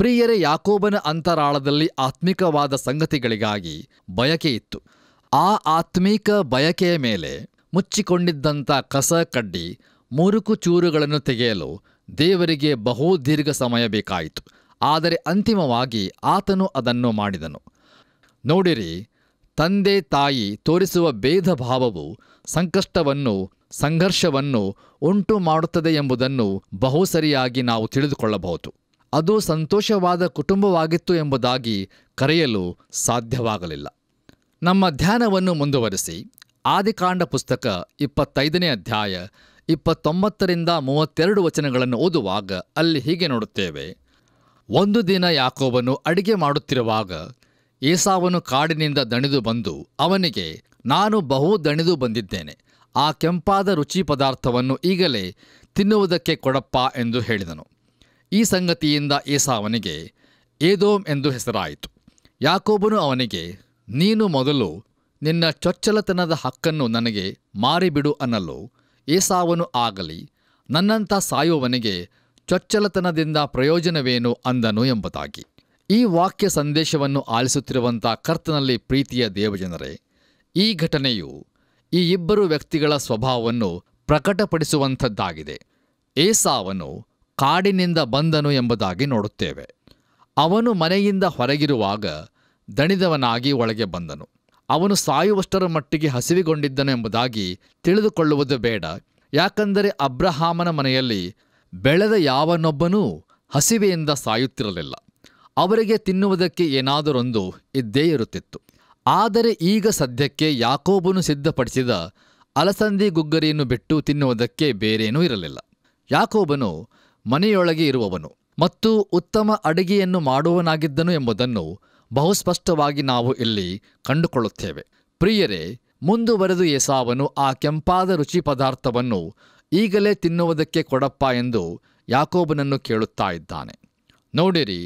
ಪ್ರಿಯರೇ ಯಾಕೋಬನ ಅಂತರಾಳದಲ್ಲಿ ಆತ್ಮಿಕವಾದ ಸಂಗತಿಗಳಿಗಾಗಿ ಬಯಕೆಯಿತ್ತು ಆ ಆತ್ಮೀಕ ಬಯಕೆಯ ಮೇಲೆ ಮುಚ್ಚಿಕೊಂಡಿದ್ದಂಥ ಕಸ ಕಡ್ಡಿ ಮುರುಕು ಚೂರುಗಳನ್ನು ತೆಗೆಯಲು ದೇವರಿಗೆ ಬಹು ದೀರ್ಘ ಸಮಯ ಬೇಕಾಯಿತು ಆದರೆ ಅಂತಿಮವಾಗಿ ಆತನು ಅದನ್ನು ಮಾಡಿದನು ನೋಡಿರಿ ತಂದೆ ತಾಯಿ ತೋರಿಸುವ ಭೇದ ಭಾವವು ಸಂಕಷ್ಟವನ್ನು ಸಂಘರ್ಷವನ್ನು ಉಂಟು ಮಾಡುತ್ತದೆ ಎಂಬುದನ್ನು ಬಹುಸರಿಯಾಗಿ ನಾವು ತಿಳಿದುಕೊಳ್ಳಬಹುದು ಅದು ಸಂತೋಷವಾದ ಕುಟುಂಬವಾಗಿತ್ತು ಎಂಬುದಾಗಿ ಕರೆಯಲು ಸಾಧ್ಯವಾಗಲಿಲ್ಲ ನಮ್ಮ ಧ್ಯಾನವನ್ನು ಮುಂದುವರಿಸಿ ಆದಿಕಾಂಡ ಪುಸ್ತಕ ಇಪ್ಪತ್ತೈದನೇ ಅಧ್ಯಾಯ ಇಪ್ಪತ್ತೊಂಬತ್ತರಿಂದ ಮೂವತ್ತೆರಡು ವಚನಗಳನ್ನು ಓದುವಾಗ ಅಲ್ಲಿ ಹೀಗೆ ನೋಡುತ್ತೇವೆ ಒಂದು ದಿನ ಯಾಕೋಬನು ಅಡಿಗೆ ಮಾಡುತ್ತಿರುವಾಗ ಏಸಾವನು ಕಾಡಿನಿಂದ ದಣಿದು ಬಂದು ಅವನಿಗೆ ನಾನು ಬಹು ದಣಿದು ಬಂದಿದ್ದೇನೆ ಆ ಕೆಂಪಾದ ರುಚಿ ಪದಾರ್ಥವನ್ನು ಈಗಲೇ ತಿನ್ನುವುದಕ್ಕೆ ಕೊಡಪ್ಪ ಎಂದು ಹೇಳಿದನು ಈ ಸಂಗತಿಯಿಂದ ಏಸಾವನಿಗೆ ಏದೋಮ್ ಎಂದು ಹೆಸರಾಯಿತು ಯಾಕೋಬನು ಅವನಿಗೆ ನೀನು ಮೊದಲು ನಿನ್ನ ಚೊಚ್ಚಲತನದ ಹಕ್ಕನ್ನು ನನಗೆ ಮಾರಿಬಿಡು ಅನ್ನಲು ಏಸಾವನು ಆಗಲಿ ನನ್ನಂಥ ಸಾಯುವವನಿಗೆ ಚೊಚ್ಚಲತನದಿಂದ ಪ್ರಯೋಜನವೇನು ಅಂದನು ಎಂಬುದಾಗಿ ಈ ವಾಕ್ಯ ಸಂದೇಶವನ್ನು ಆಲಿಸುತ್ತಿರುವಂಥ ಕರ್ತನಲ್ಲಿ ಪ್ರೀತಿಯ ದೇವಜನರೇ ಈ ಘಟನೆಯು ಈ ಇಬ್ಬರು ವ್ಯಕ್ತಿಗಳ ಸ್ವಭಾವವನ್ನು ಪ್ರಕಟಪಡಿಸುವಂಥದ್ದಾಗಿದೆ ಏಸಾವನು ಕಾಡಿನಿಂದ ಬಂದನು ಎಂಬುದಾಗಿ ನೋಡುತ್ತೇವೆ ಅವನು ಮನೆಯಿಂದ ಹೊರಗಿರುವಾಗ ದಣಿದವನಾಗಿ ಒಳಗೆ ಬಂದನು ಅವನು ಸಾಯುವಷ್ಟರ ಮಟ್ಟಿಗೆ ಹಸಿವಿಗೊಂಡಿದ್ದನು ಎಂಬುದಾಗಿ ತಿಳಿದುಕೊಳ್ಳುವುದು ಬೇಡ ಯಾಕಂದರೆ ಅಬ್ರಹಾಮನ ಮನೆಯಲ್ಲಿ ಬೆಳೆದ ಯಾವನೊಬ್ಬನೂ ಹಸಿವೆಯಿಂದ ಸಾಯುತ್ತಿರಲಿಲ್ಲ ಅವರಿಗೆ ತಿನ್ನುವುದಕ್ಕೆ ಏನಾದರೊಂದು ಇದ್ದೇ ಇರುತ್ತಿತ್ತು ಆದರೆ ಈಗ ಸದ್ಯಕ್ಕೆ ಯಾಕೋಬನು ಸಿದ್ಧಪಡಿಸಿದ ಅಲಸಂದಿ ಗುಗ್ಗರಿಯನ್ನು ಬಿಟ್ಟು ತಿನ್ನುವುದಕ್ಕೆ ಬೇರೇನೂ ಇರಲಿಲ್ಲ ಯಾಕೋಬನು ಮನೆಯೊಳಗೆ ಇರುವವನು ಮತ್ತು ಉತ್ತಮ ಅಡಿಗೆಯನ್ನು ಮಾಡುವನಾಗಿದ್ದನು ಎಂಬುದನ್ನು ಬಹುಸ್ಪಷ್ಟವಾಗಿ ನಾವು ಇಲ್ಲಿ ಕಂಡುಕೊಳ್ಳುತ್ತೇವೆ ಪ್ರಿಯರೇ ಮುಂದುವರೆದು ಎಸಾವನು ಆ ಕೆಂಪಾದ ರುಚಿ ಪದಾರ್ಥವನ್ನು ಈಗಲೇ ತಿನ್ನುವುದಕ್ಕೆ ಕೊಡಪ್ಪ ಎಂದು ಯಾಕೋಬನನ್ನು ಕೇಳುತ್ತಾ ಇದ್ದಾನೆ ನೋಡಿರಿ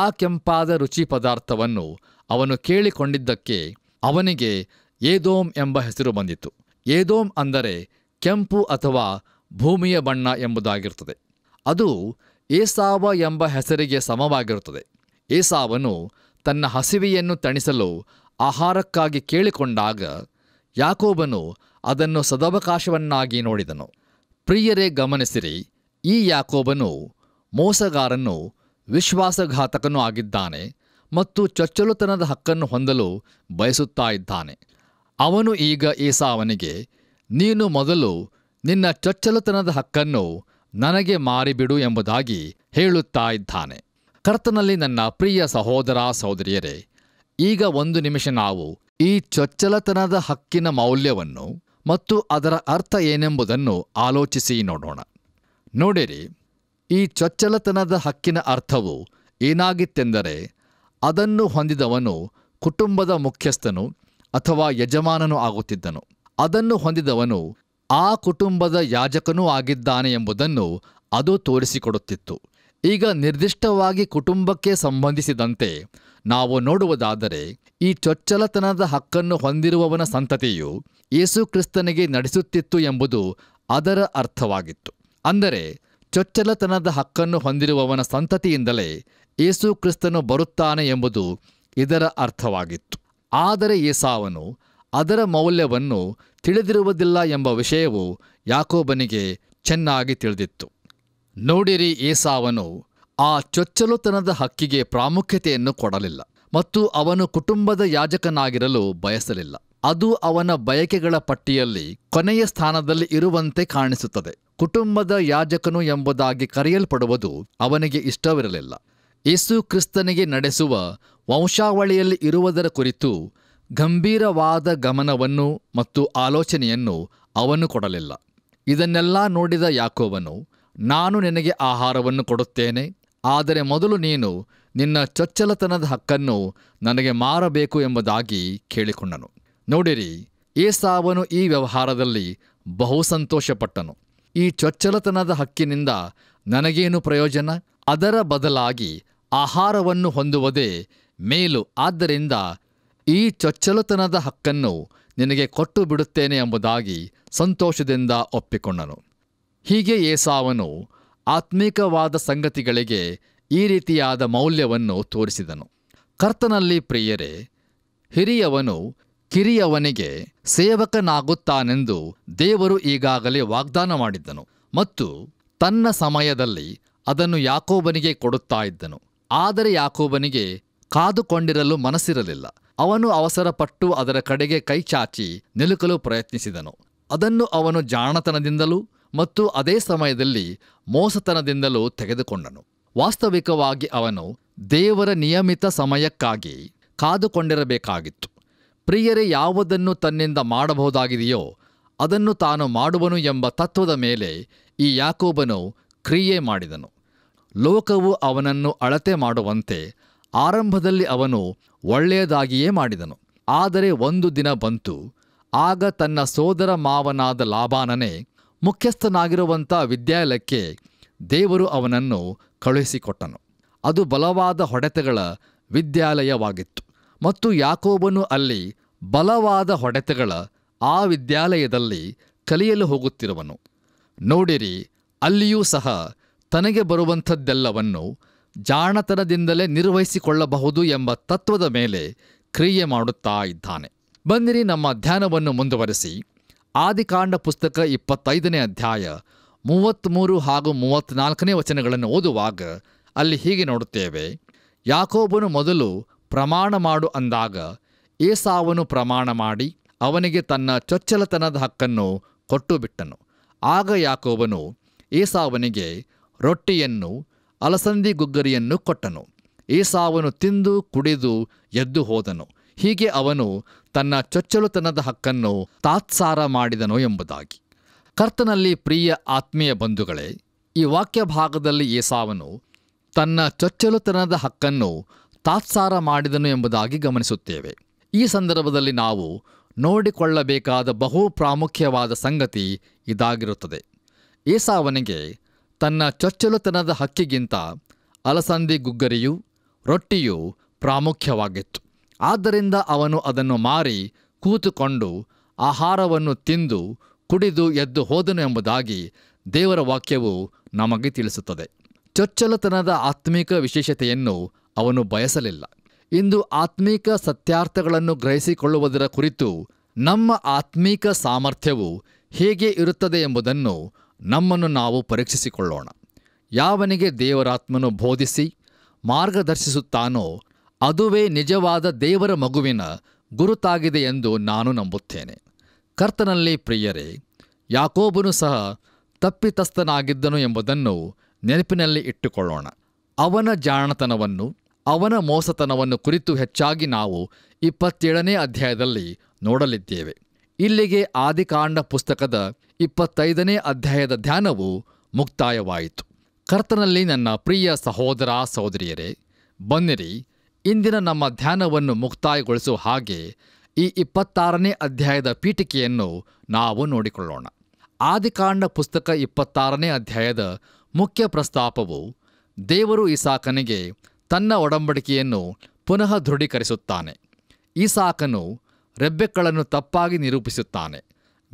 ಆ ಕೆಂಪಾದ ರುಚಿ ಪದಾರ್ಥವನ್ನು ಅವನು ಕೇಳಿಕೊಂಡಿದ್ದಕ್ಕೆ ಅವನಿಗೆ ಏದೋಮ್ ಎಂಬ ಹೆಸರು ಬಂದಿತು ಏದೋಮ್ ಅಂದರೆ ಕೆಂಪು ಅಥವಾ ಭೂಮಿಯ ಬಣ್ಣ ಎಂಬುದಾಗಿರುತ್ತದೆ ಅದು ಏಸಾವ ಎಂಬ ಹೆಸರಿಗೆ ಸಮವಾಗಿರುತ್ತದೆ ಏಸಾವನು ತನ್ನ ಹಸಿವೆಯನ್ನು ತಣಿಸಲು ಆಹಾರಕ್ಕಾಗಿ ಕೇಳಿಕೊಂಡಾಗ ಯಾಕೋಬನು ಅದನ್ನು ಸದವಕಾಶವನ್ನಾಗಿ ನೋಡಿದನು ಪ್ರಿಯರೇ ಗಮನಿಸಿರಿ ಈ ಯಾಕೋಬನು ಮೋಸಗಾರನು ವಿಶ್ವಾಸಘಾತಕನು ಆಗಿದ್ದಾನೆ ಮತ್ತು ಚೊಚ್ಚಲುತನದ ಹಕ್ಕನ್ನು ಹೊಂದಲು ಬಯಸುತ್ತಾ ಇದ್ದಾನೆ ಅವನು ಈಗ ಈಸಾವನಿಗೆ ನೀನು ಮೊದಲು ನಿನ್ನ ಚೊಚ್ಚಲುತನದ ಹಕ್ಕನ್ನು ನನಗೆ ಮಾರಿಬಿಡು ಎಂಬುದಾಗಿ ಹೇಳುತ್ತಾ ಇದ್ದಾನೆ ಕರ್ತನಲ್ಲಿ ನನ್ನ ಪ್ರಿಯ ಸಹೋದರ ಸಹೋದರಿಯರೇ ಈಗ ಒಂದು ನಿಮಿಷ ನಾವು ಈ ಚೊಚ್ಚಲತನದ ಹಕ್ಕಿನ ಮೌಲ್ಯವನ್ನು ಮತ್ತು ಅದರ ಅರ್ಥ ಏನೆಂಬುದನ್ನು ಆಲೋಚಿಸಿ ನೋಡೋಣ ನೋಡಿರಿ ಈ ಚೊಚ್ಚಲತನದ ಹಕ್ಕಿನ ಅರ್ಥವು ಏನಾಗಿತ್ತೆಂದರೆ ಅದನ್ನು ಹೊಂದಿದವನು ಕುಟುಂಬದ ಮುಖ್ಯಸ್ಥನು ಅಥವಾ ಯಜಮಾನನು ಆಗುತ್ತಿದ್ದನು ಅದನ್ನು ಹೊಂದಿದವನು ಆ ಕುಟುಂಬದ ಯಾಜಕನೂ ಆಗಿದ್ದಾನೆ ಎಂಬುದನ್ನು ಅದು ತೋರಿಸಿಕೊಡುತ್ತಿತ್ತು ಈಗ ನಿರ್ದಿಷ್ಟವಾಗಿ ಕುಟುಂಬಕ್ಕೆ ಸಂಬಂಧಿಸಿದಂತೆ ನಾವು ನೋಡುವುದಾದರೆ ಈ ಚೊಚ್ಚಲತನದ ಹಕ್ಕನ್ನು ಹೊಂದಿರುವವನ ಸಂತತಿಯು ಯೇಸುಕ್ರಿಸ್ತನಿಗೆ ನಡೆಸುತ್ತಿತ್ತು ಎಂಬುದು ಅದರ ಅರ್ಥವಾಗಿತ್ತು ಅಂದರೆ ಚೊಚ್ಚಲತನದ ಹಕ್ಕನ್ನು ಹೊಂದಿರುವವನ ಸಂತತಿಯಿಂದಲೇ ಏಸುಕ್ರಿಸ್ತನು ಕ್ರಿಸ್ತನು ಬರುತ್ತಾನೆ ಎಂಬುದು ಇದರ ಅರ್ಥವಾಗಿತ್ತು ಆದರೆ ಏಸಾವನು ಅದರ ಮೌಲ್ಯವನ್ನು ತಿಳಿದಿರುವುದಿಲ್ಲ ಎಂಬ ವಿಷಯವು ಯಾಕೋಬನಿಗೆ ಚೆನ್ನಾಗಿ ತಿಳಿದಿತ್ತು ನೋಡಿರಿ ಏಸಾವನು ಆ ಚೊಚ್ಚಲುತನದ ಹಕ್ಕಿಗೆ ಪ್ರಾಮುಖ್ಯತೆಯನ್ನು ಕೊಡಲಿಲ್ಲ ಮತ್ತು ಅವನು ಕುಟುಂಬದ ಯಾಜಕನಾಗಿರಲು ಬಯಸಲಿಲ್ಲ ಅದು ಅವನ ಬಯಕೆಗಳ ಪಟ್ಟಿಯಲ್ಲಿ ಕೊನೆಯ ಸ್ಥಾನದಲ್ಲಿ ಇರುವಂತೆ ಕಾಣಿಸುತ್ತದೆ ಕುಟುಂಬದ ಯಾಜಕನು ಎಂಬುದಾಗಿ ಕರೆಯಲ್ಪಡುವುದು ಅವನಿಗೆ ಇಷ್ಟವಿರಲಿಲ್ಲ ಯೇಸು ಕ್ರಿಸ್ತನಿಗೆ ನಡೆಸುವ ವಂಶಾವಳಿಯಲ್ಲಿ ಇರುವುದರ ಕುರಿತು ಗಂಭೀರವಾದ ಗಮನವನ್ನು ಮತ್ತು ಆಲೋಚನೆಯನ್ನು ಅವನು ಕೊಡಲಿಲ್ಲ ಇದನ್ನೆಲ್ಲ ನೋಡಿದ ಯಾಕೋವನು ನಾನು ನಿನಗೆ ಆಹಾರವನ್ನು ಕೊಡುತ್ತೇನೆ ಆದರೆ ಮೊದಲು ನೀನು ನಿನ್ನ ಚೊಚ್ಚಲತನದ ಹಕ್ಕನ್ನು ನನಗೆ ಮಾರಬೇಕು ಎಂಬುದಾಗಿ ಕೇಳಿಕೊಂಡನು ನೋಡಿರಿ ಏಸಾವನು ಈ ವ್ಯವಹಾರದಲ್ಲಿ ಬಹು ಸಂತೋಷಪಟ್ಟನು ಈ ಚೊಚ್ಚಲತನದ ಹಕ್ಕಿನಿಂದ ನನಗೇನು ಪ್ರಯೋಜನ ಅದರ ಬದಲಾಗಿ ಆಹಾರವನ್ನು ಹೊಂದುವುದೇ ಮೇಲು ಆದ್ದರಿಂದ ಈ ಚೊಚ್ಚಲತನದ ಹಕ್ಕನ್ನು ನಿನಗೆ ಕೊಟ್ಟು ಬಿಡುತ್ತೇನೆ ಎಂಬುದಾಗಿ ಸಂತೋಷದಿಂದ ಒಪ್ಪಿಕೊಂಡನು ಹೀಗೆ ಏಸಾವನು ಆತ್ಮೀಕವಾದ ಸಂಗತಿಗಳಿಗೆ ಈ ರೀತಿಯಾದ ಮೌಲ್ಯವನ್ನು ತೋರಿಸಿದನು ಕರ್ತನಲ್ಲಿ ಪ್ರಿಯರೇ ಹಿರಿಯವನು ಕಿರಿಯವನಿಗೆ ಸೇವಕನಾಗುತ್ತಾನೆಂದು ದೇವರು ಈಗಾಗಲೇ ವಾಗ್ದಾನ ಮಾಡಿದ್ದನು ಮತ್ತು ತನ್ನ ಸಮಯದಲ್ಲಿ ಅದನ್ನು ಯಾಕೋಬನಿಗೆ ಕೊಡುತ್ತಾ ಇದ್ದನು ಆದರೆ ಯಾಕೋಬನಿಗೆ ಕಾದುಕೊಂಡಿರಲು ಮನಸ್ಸಿರಲಿಲ್ಲ ಅವನು ಅವಸರಪಟ್ಟು ಅದರ ಕಡೆಗೆ ಕೈಚಾಚಿ ನಿಲುಕಲು ಪ್ರಯತ್ನಿಸಿದನು ಅದನ್ನು ಅವನು ಜಾಣತನದಿಂದಲೂ ಮತ್ತು ಅದೇ ಸಮಯದಲ್ಲಿ ಮೋಸತನದಿಂದಲೂ ತೆಗೆದುಕೊಂಡನು ವಾಸ್ತವಿಕವಾಗಿ ಅವನು ದೇವರ ನಿಯಮಿತ ಸಮಯಕ್ಕಾಗಿ ಕಾದುಕೊಂಡಿರಬೇಕಾಗಿತ್ತು ಪ್ರಿಯರೇ ಯಾವುದನ್ನು ತನ್ನಿಂದ ಮಾಡಬಹುದಾಗಿದೆಯೋ ಅದನ್ನು ತಾನು ಮಾಡುವನು ಎಂಬ ತತ್ವದ ಮೇಲೆ ಈ ಯಾಕೋಬನು ಕ್ರಿಯೆ ಮಾಡಿದನು ಲೋಕವು ಅವನನ್ನು ಅಳತೆ ಮಾಡುವಂತೆ ಆರಂಭದಲ್ಲಿ ಅವನು ಒಳ್ಳೆಯದಾಗಿಯೇ ಮಾಡಿದನು ಆದರೆ ಒಂದು ದಿನ ಬಂತು ಆಗ ತನ್ನ ಸೋದರ ಮಾವನಾದ ಲಾಭಾನನೇ ಮುಖ್ಯಸ್ಥನಾಗಿರುವಂಥ ವಿದ್ಯಾಲಯಕ್ಕೆ ದೇವರು ಅವನನ್ನು ಕಳುಹಿಸಿಕೊಟ್ಟನು ಅದು ಬಲವಾದ ಹೊಡೆತಗಳ ವಿದ್ಯಾಲಯವಾಗಿತ್ತು ಮತ್ತು ಯಾಕೋಬನು ಅಲ್ಲಿ ಬಲವಾದ ಹೊಡೆತಗಳ ಆ ವಿದ್ಯಾಲಯದಲ್ಲಿ ಕಲಿಯಲು ಹೋಗುತ್ತಿರುವನು ನೋಡಿರಿ ಅಲ್ಲಿಯೂ ಸಹ ತನಗೆ ಬರುವಂಥದ್ದೆಲ್ಲವನ್ನು ಜಾಣತನದಿಂದಲೇ ನಿರ್ವಹಿಸಿಕೊಳ್ಳಬಹುದು ಎಂಬ ತತ್ವದ ಮೇಲೆ ಕ್ರಿಯೆ ಮಾಡುತ್ತಾ ಇದ್ದಾನೆ ಬಂದಿರಿ ನಮ್ಮ ಧ್ಯಾನವನ್ನು ಮುಂದುವರೆಸಿ ಆದಿಕಾಂಡ ಪುಸ್ತಕ ಇಪ್ಪತ್ತೈದನೇ ಅಧ್ಯಾಯ ಮೂವತ್ತ್ಮೂರು ಹಾಗೂ ಮೂವತ್ತ್ನಾಲ್ಕನೇ ವಚನಗಳನ್ನು ಓದುವಾಗ ಅಲ್ಲಿ ಹೀಗೆ ನೋಡುತ್ತೇವೆ ಯಾಕೋಬನು ಮೊದಲು ಪ್ರಮಾಣ ಮಾಡು ಅಂದಾಗ ಏಸಾವನು ಪ್ರಮಾಣ ಮಾಡಿ ಅವನಿಗೆ ತನ್ನ ಚೊಚ್ಚಲತನದ ಹಕ್ಕನ್ನು ಕೊಟ್ಟು ಬಿಟ್ಟನು ಆಗ ಯಾಕೋಬನು ಏಸಾವನಿಗೆ ರೊಟ್ಟಿಯನ್ನು ಅಲಸಂದಿ ಗುಗ್ಗರಿಯನ್ನು ಕೊಟ್ಟನು ಏಸಾವನು ತಿಂದು ಕುಡಿದು ಎದ್ದು ಹೋದನು ಹೀಗೆ ಅವನು ತನ್ನ ಚೊಚ್ಚಲುತನದ ಹಕ್ಕನ್ನು ತಾತ್ಸಾರ ಮಾಡಿದನು ಎಂಬುದಾಗಿ ಕರ್ತನಲ್ಲಿ ಪ್ರಿಯ ಆತ್ಮೀಯ ಬಂಧುಗಳೇ ಈ ವಾಕ್ಯ ಭಾಗದಲ್ಲಿ ಏಸಾವನು ತನ್ನ ಚೊಚ್ಚಲುತನದ ಹಕ್ಕನ್ನು ತಾತ್ಸಾರ ಮಾಡಿದನು ಎಂಬುದಾಗಿ ಗಮನಿಸುತ್ತೇವೆ ಈ ಸಂದರ್ಭದಲ್ಲಿ ನಾವು ನೋಡಿಕೊಳ್ಳಬೇಕಾದ ಬಹು ಪ್ರಾಮುಖ್ಯವಾದ ಸಂಗತಿ ಇದಾಗಿರುತ್ತದೆ ಏಸಾವನಿಗೆ ತನ್ನ ಚೊಚ್ಚಲುತನದ ಹಕ್ಕಿಗಿಂತ ಅಲಸಂದಿ ಗುಗ್ಗರಿಯು ರೊಟ್ಟಿಯು ಪ್ರಾಮುಖ್ಯವಾಗಿತ್ತು ಆದ್ದರಿಂದ ಅವನು ಅದನ್ನು ಮಾರಿ ಕೂತುಕೊಂಡು ಆಹಾರವನ್ನು ತಿಂದು ಕುಡಿದು ಎದ್ದು ಹೋದನು ಎಂಬುದಾಗಿ ದೇವರ ವಾಕ್ಯವು ನಮಗೆ ತಿಳಿಸುತ್ತದೆ ಚೊಚ್ಚಲತನದ ಆತ್ಮಿಕ ವಿಶೇಷತೆಯನ್ನು ಅವನು ಬಯಸಲಿಲ್ಲ ಇಂದು ಆತ್ಮೀಕ ಸತ್ಯಾರ್ಥಗಳನ್ನು ಗ್ರಹಿಸಿಕೊಳ್ಳುವುದರ ಕುರಿತು ನಮ್ಮ ಆತ್ಮೀಕ ಸಾಮರ್ಥ್ಯವು ಹೇಗೆ ಇರುತ್ತದೆ ಎಂಬುದನ್ನು ನಮ್ಮನ್ನು ನಾವು ಪರೀಕ್ಷಿಸಿಕೊಳ್ಳೋಣ ಯಾವನಿಗೆ ದೇವರಾತ್ಮನು ಬೋಧಿಸಿ ಮಾರ್ಗದರ್ಶಿಸುತ್ತಾನೋ ಅದುವೇ ನಿಜವಾದ ದೇವರ ಮಗುವಿನ ಗುರುತಾಗಿದೆ ಎಂದು ನಾನು ನಂಬುತ್ತೇನೆ ಕರ್ತನಲ್ಲಿ ಪ್ರಿಯರೇ ಯಾಕೋಬನು ಸಹ ತಪ್ಪಿತಸ್ಥನಾಗಿದ್ದನು ಎಂಬುದನ್ನು ನೆನಪಿನಲ್ಲಿ ಇಟ್ಟುಕೊಳ್ಳೋಣ ಅವನ ಜಾಣತನವನ್ನು ಅವನ ಮೋಸತನವನ್ನು ಕುರಿತು ಹೆಚ್ಚಾಗಿ ನಾವು ಇಪ್ಪತ್ತೇಳನೇ ಅಧ್ಯಾಯದಲ್ಲಿ ನೋಡಲಿದ್ದೇವೆ ಇಲ್ಲಿಗೆ ಆದಿಕಾಂಡ ಪುಸ್ತಕದ ಇಪ್ಪತ್ತೈದನೇ ಅಧ್ಯಾಯದ ಧ್ಯಾನವು ಮುಕ್ತಾಯವಾಯಿತು ಕರ್ತನಲ್ಲಿ ನನ್ನ ಪ್ರಿಯ ಸಹೋದರ ಸಹೋದರಿಯರೇ ಬನ್ನಿರಿ ಇಂದಿನ ನಮ್ಮ ಧ್ಯಾನವನ್ನು ಮುಕ್ತಾಯಗೊಳಿಸುವ ಹಾಗೆ ಈ ಇಪ್ಪತ್ತಾರನೇ ಅಧ್ಯಾಯದ ಪೀಠಿಕೆಯನ್ನು ನಾವು ನೋಡಿಕೊಳ್ಳೋಣ ಆದಿಕಾಂಡ ಪುಸ್ತಕ ಇಪ್ಪತ್ತಾರನೇ ಅಧ್ಯಾಯದ ಮುಖ್ಯ ಪ್ರಸ್ತಾಪವು ದೇವರು ಇಸಾಕನಿಗೆ ತನ್ನ ಒಡಂಬಡಿಕೆಯನ್ನು ಪುನಃ ದೃಢೀಕರಿಸುತ್ತಾನೆ ಸಾಕನು ರೆಬ್ಬೆಕ್ಕಳನ್ನು ತಪ್ಪಾಗಿ ನಿರೂಪಿಸುತ್ತಾನೆ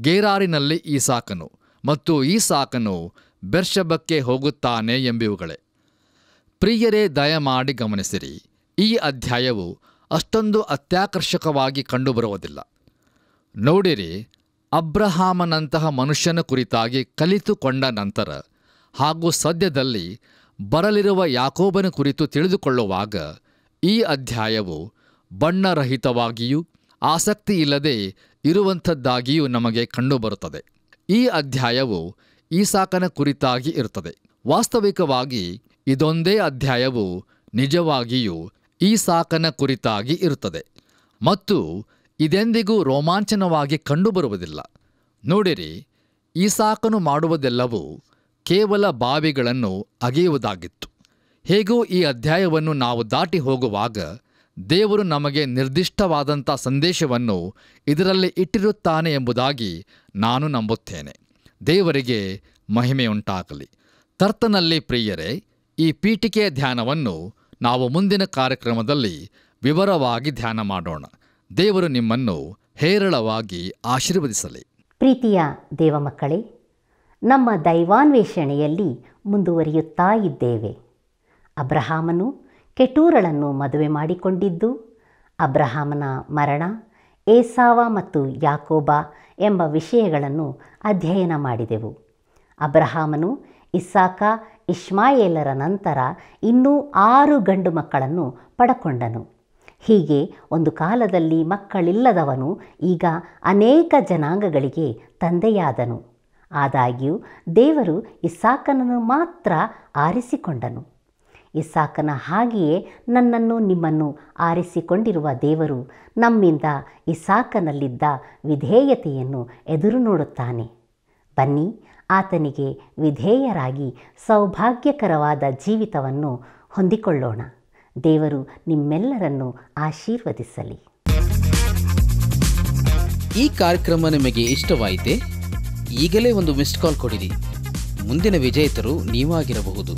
ಗೇರಾರಿನಲ್ಲಿ ಸಾಕನು ಮತ್ತು ಸಾಕನು ಬೆರ್ಷಬಕ್ಕೆ ಹೋಗುತ್ತಾನೆ ಎಂಬಿವುಗಳೇ ಪ್ರಿಯರೇ ದಯಮಾಡಿ ಗಮನಿಸಿರಿ ಈ ಅಧ್ಯಾಯವು ಅಷ್ಟೊಂದು ಅತ್ಯಾಕರ್ಷಕವಾಗಿ ಕಂಡುಬರುವುದಿಲ್ಲ ನೋಡಿರಿ ಅಬ್ರಹಾಮನಂತಹ ಮನುಷ್ಯನ ಕುರಿತಾಗಿ ಕಲಿತುಕೊಂಡ ನಂತರ ಹಾಗೂ ಸದ್ಯದಲ್ಲಿ ಬರಲಿರುವ ಯಾಕೋಬನ ಕುರಿತು ತಿಳಿದುಕೊಳ್ಳುವಾಗ ಈ ಅಧ್ಯಾಯವು ಬಣ್ಣರಹಿತವಾಗಿಯೂ ಆಸಕ್ತಿ ಇಲ್ಲದೆ ಇರುವಂಥದ್ದಾಗಿಯೂ ನಮಗೆ ಕಂಡುಬರುತ್ತದೆ ಈ ಅಧ್ಯಾಯವು ಈಸಾಕನ ಕುರಿತಾಗಿ ಇರುತ್ತದೆ ವಾಸ್ತವಿಕವಾಗಿ ಇದೊಂದೇ ಅಧ್ಯಾಯವು ನಿಜವಾಗಿಯೂ ಈಸಾಕನ ಕುರಿತಾಗಿ ಇರುತ್ತದೆ ಮತ್ತು ಇದೆಂದಿಗೂ ರೋಮಾಂಚನವಾಗಿ ಕಂಡುಬರುವುದಿಲ್ಲ ನೋಡಿರಿ ಈಸಾಕನು ಮಾಡುವುದೆಲ್ಲವೂ ಕೇವಲ ಬಾವಿಗಳನ್ನು ಅಗೆಯುವುದಾಗಿತ್ತು ಹೇಗೂ ಈ ಅಧ್ಯಾಯವನ್ನು ನಾವು ದಾಟಿ ಹೋಗುವಾಗ ದೇವರು ನಮಗೆ ನಿರ್ದಿಷ್ಟವಾದಂಥ ಸಂದೇಶವನ್ನು ಇದರಲ್ಲಿ ಇಟ್ಟಿರುತ್ತಾನೆ ಎಂಬುದಾಗಿ ನಾನು ನಂಬುತ್ತೇನೆ ದೇವರಿಗೆ ಮಹಿಮೆಯುಂಟಾಗಲಿ ತರ್ತನಲ್ಲಿ ಪ್ರಿಯರೇ ಈ ಪೀಠಿಕೆಯ ಧ್ಯಾನವನ್ನು ನಾವು ಮುಂದಿನ ಕಾರ್ಯಕ್ರಮದಲ್ಲಿ ವಿವರವಾಗಿ ಧ್ಯಾನ ಮಾಡೋಣ ದೇವರು ನಿಮ್ಮನ್ನು ಹೇರಳವಾಗಿ ಆಶೀರ್ವದಿಸಲಿ ಪ್ರೀತಿಯ ದೇವಮಕ್ಕಳೇ ನಮ್ಮ ದೈವಾನ್ವೇಷಣೆಯಲ್ಲಿ ಮುಂದುವರಿಯುತ್ತಾ ಇದ್ದೇವೆ ಅಬ್ರಹಾಮನು ಕೆಟೂರಳನ್ನು ಮದುವೆ ಮಾಡಿಕೊಂಡಿದ್ದು ಅಬ್ರಹಾಮನ ಮರಣ ಏಸಾವ ಮತ್ತು ಯಾಕೋಬ ಎಂಬ ವಿಷಯಗಳನ್ನು ಅಧ್ಯಯನ ಮಾಡಿದೆವು ಅಬ್ರಹಾಮನು ಇಸ್ಸಾಕ ಇಶ್ಮಾಯೇಲರ ನಂತರ ಇನ್ನೂ ಆರು ಗಂಡು ಮಕ್ಕಳನ್ನು ಪಡಕೊಂಡನು ಹೀಗೆ ಒಂದು ಕಾಲದಲ್ಲಿ ಮಕ್ಕಳಿಲ್ಲದವನು ಈಗ ಅನೇಕ ಜನಾಂಗಗಳಿಗೆ ತಂದೆಯಾದನು ಆದಾಗ್ಯೂ ದೇವರು ಇಸಾಕನನ್ನು ಮಾತ್ರ ಆರಿಸಿಕೊಂಡನು ಇಸಾಕನ ಹಾಗೆಯೇ ನನ್ನನ್ನು ನಿಮ್ಮನ್ನು ಆರಿಸಿಕೊಂಡಿರುವ ದೇವರು ನಮ್ಮಿಂದ ಇಸಾಕನಲ್ಲಿದ್ದ ವಿಧೇಯತೆಯನ್ನು ಎದುರು ನೋಡುತ್ತಾನೆ ಬನ್ನಿ ಆತನಿಗೆ ವಿಧೇಯರಾಗಿ ಸೌಭಾಗ್ಯಕರವಾದ ಜೀವಿತವನ್ನು ಹೊಂದಿಕೊಳ್ಳೋಣ ದೇವರು ನಿಮ್ಮೆಲ್ಲರನ್ನು ಆಶೀರ್ವದಿಸಲಿ ಈ ಕಾರ್ಯಕ್ರಮ ನಿಮಗೆ ಇಷ್ಟವಾಯಿತೆ ಈಗಲೇ ಒಂದು ಮಿಸ್ಡ್ ಕಾಲ್ ಕೊಡಿರಿ ಮುಂದಿನ ವಿಜೇತರು ನೀವಾಗಿರಬಹುದು